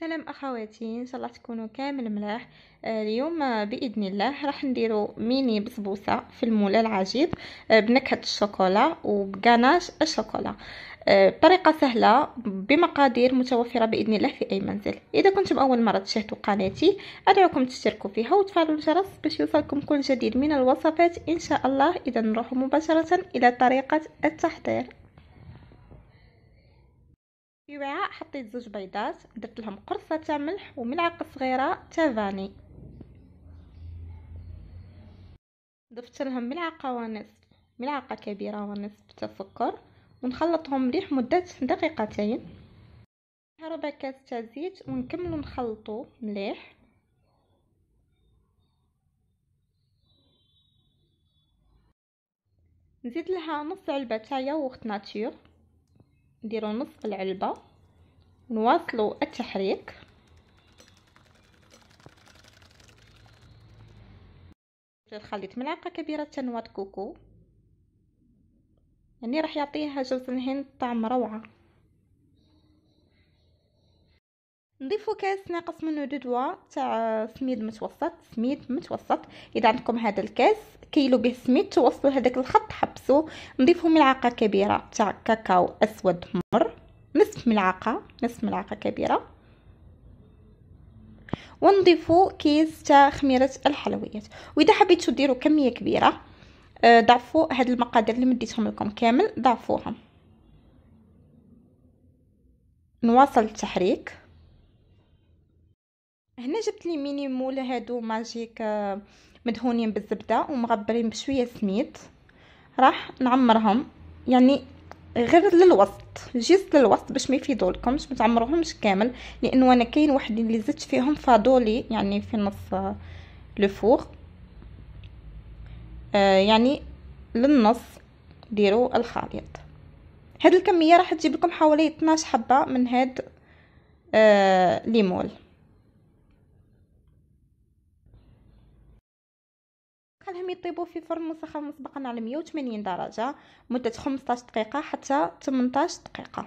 سلام اخواتي ان شاء الله تكونوا كامل ملاح آه، اليوم باذن الله راح نديرو ميني بسبوسه في المولى العجيب آه، بنكهه الشوكولا وبقناش الشوكولا آه، طريقة سهله بمقادير متوفره باذن الله في اي منزل اذا كنتم اول مره تشاهدوا قناتي ادعوكم تشتركوا فيها وتفعلوا الجرس باش يوصلكم كل جديد من الوصفات ان شاء الله اذا نروح مباشره الى طريقه التحضير في وعاء حطيت زوج بيضات درت لهم قرصه تاع ملح وملعقه صغيره تاع فاني ضفت لهم ملعقه ونصف ملعقه كبيره ونصف تاع سكر ونخلطهم مليح مده دقيقتين ربع كاس تاع زيت ونكملوا نخلطوا مليح نزيد لها نص علبه تاع ياغورت ناتور نديرو نص العلبه نواصلو التحريك خليت ملعقه كبيره تنوات كوكو يعني راح يعطيها جوز الهند طعم روعه نضيف كاس ناقص منه دودوا تاع سميد متوسط سميد متوسط اذا عندكم هذا الكاس كيلو به سميد توصلوا هذاك الخط حبسوه نضيفوا ملعقه كبيره تاع كاكاو اسود مر نصف ملعقة نصف ملعقة كبيرة ونضيف كيس تاع خميرة الحلويات وإذا حبيتو ديروا كمية كبيرة آه، ضعفوا هاد المقادير اللي مديتهم لكم كامل ضعفوهم نواصل التحريك هنا جبت لي ميني مول هادو ماجيك آه، مدهونين بالزبده ومغبرين بشويه سميد راح نعمرهم يعني غير للوسط جيست للوسط باش ما يفيدولكمش ما تعمروهمش كامل لانه انا كاين واحد اللي زدت فيهم فادولي يعني في نص آه، لو فور آه يعني للنص ديروا الخليط هاد الكميه راح تجيب لكم حوالي 12 حبه من هاد آه ليمول المهم يطيبوا في فرن مسخن مسبقا على 180 درجه مده 15 دقيقه حتى 18 دقيقه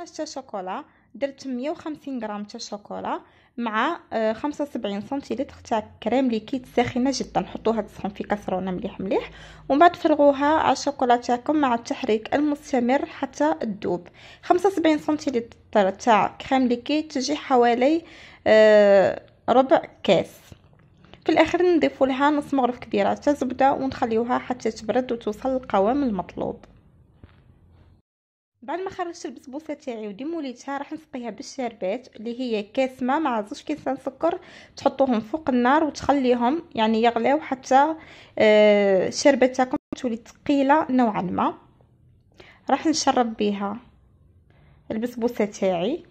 نشتا شوكولا درت 150 غرام تاع شوكولا مع 75 آه، سنتيلتر تاع كريم ليكيد ساخنه جدا حطوها تسخن في كاسرونه مليح مليح ومن بعد فرغوها على الشوكولا تاعكم مع التحريك المستمر حتى تذوب 75 سنتيلتر تاع كريم ليكيد تجي حوالي آه، ربع كاس في الاخر نضيف لها نص مغرف كبير تاع زبده ونخليوها حتى تبرد وتوصل للقوام المطلوب بعد ما خرجت البسبوسه تاعي وديموليتها راح نسقيها بالشربات اللي هي كاس ما مع زوج كيسان سكر تحطوهم فوق النار وتخليهم يعني يغليو حتى آه، الشربات تاعكم تولي ثقيله نوعا ما راح نشرب بها البسبوسه تاعي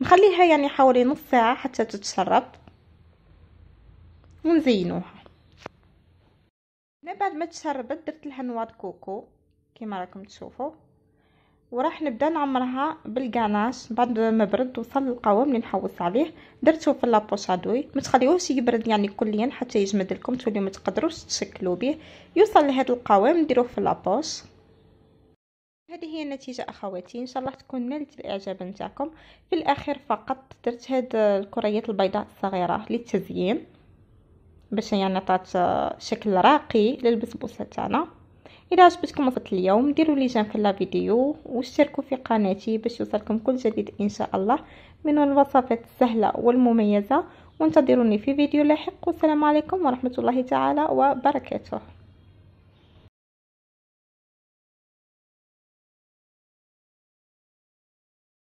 نخليها يعني حوالي نص ساعه حتى تتشرب ونزينوها من بعد ما تشربت درت لها نواض كوكو كما راكم تشوفوا وراح نبدا نعمرها بالكاناش بعد ما برد وصل القوام اللي نحوس عليه درته في لابوشادوي ادوي ما تخليوهش يبرد يعني كليا حتى يجمد لكم تولي ما تقدروش تشكلوا به يوصل لهذا القوام نديروه في لابوش هذه هي النتيجة أخواتي إن شاء الله تكون نالت الإعجاب نتاعكم في الأخير فقط درت هاد الكريات البيضاء الصغيرة للتزيين باش يعني نعطات شكل راقي للبسبوسة تاعنا إذا عجبتكم وصفة اليوم ديروا لي جيم في لا فيديو واشتركوا في قناتي باش يوصلكم كل جديد إن شاء الله من الوصفات السهلة والمميزة وانتظروني في فيديو لاحق والسلام عليكم ورحمة الله تعالى وبركاته